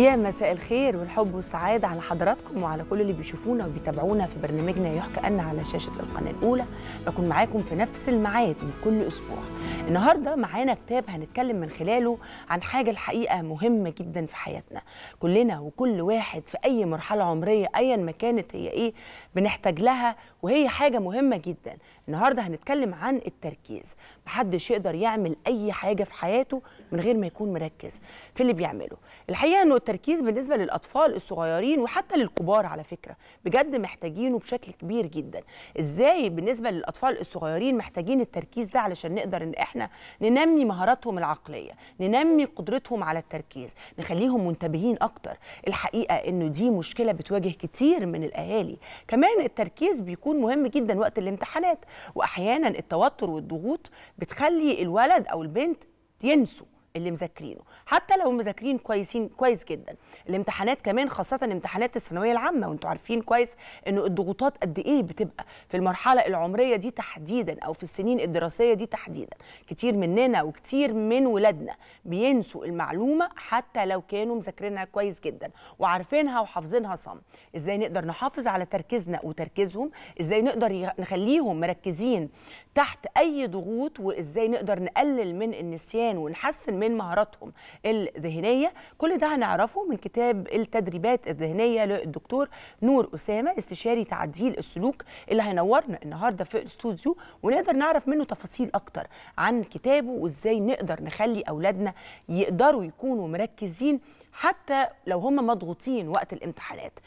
يا مساء الخير والحب والسعادة على حضراتكم وعلى كل اللي بيشوفونا وبيتابعونا في برنامجنا يحكى أن على شاشة القناة الأولى بكون معاكم في نفس الميعاد من كل أسبوع النهاردة معانا كتاب هنتكلم من خلاله عن حاجة الحقيقة مهمة جدا في حياتنا كلنا وكل واحد في أي مرحلة عمرية أيا ما كانت هي إيه بنحتاج لها وهي حاجة مهمة جدا النهاردة هنتكلم عن التركيز محدش يقدر يعمل أي حاجة في حياته من غير ما يكون مركز في اللي بيعمله الحقيقة أنه التركيز بالنسبه للاطفال الصغيرين وحتى للكبار على فكره بجد محتاجينه بشكل كبير جدا ازاي بالنسبه للاطفال الصغيرين محتاجين التركيز ده علشان نقدر ان احنا ننمي مهاراتهم العقليه ننمي قدرتهم على التركيز نخليهم منتبهين اكتر الحقيقه انه دي مشكله بتواجه كتير من الاهالي كمان التركيز بيكون مهم جدا وقت الامتحانات واحيانا التوتر والضغوط بتخلي الولد او البنت ينسوا اللي مذاكرينه حتى لو مذاكرين كويسين كويس جدا الامتحانات كمان خاصه امتحانات الثانويه العامه وانتوا عارفين كويس انه الضغوطات قد ايه بتبقى في المرحله العمريه دي تحديدا او في السنين الدراسيه دي تحديدا كتير مننا وكتير من ولادنا بينسوا المعلومه حتى لو كانوا مذاكرينها كويس جدا وعارفينها وحافظينها صم ازاي نقدر نحافظ على تركيزنا وتركيزهم ازاي نقدر نخليهم مركزين تحت اي ضغوط وازاي نقدر نقلل من النسيان ونحسن من مهاراتهم الذهنيه كل ده هنعرفه من كتاب التدريبات الذهنيه للدكتور نور اسامه استشاري تعديل السلوك اللي هينورنا النهارده في الاستوديو ونقدر نعرف منه تفاصيل اكتر عن كتابه وازاي نقدر نخلي اولادنا يقدروا يكونوا مركزين حتى لو هم مضغوطين وقت الامتحانات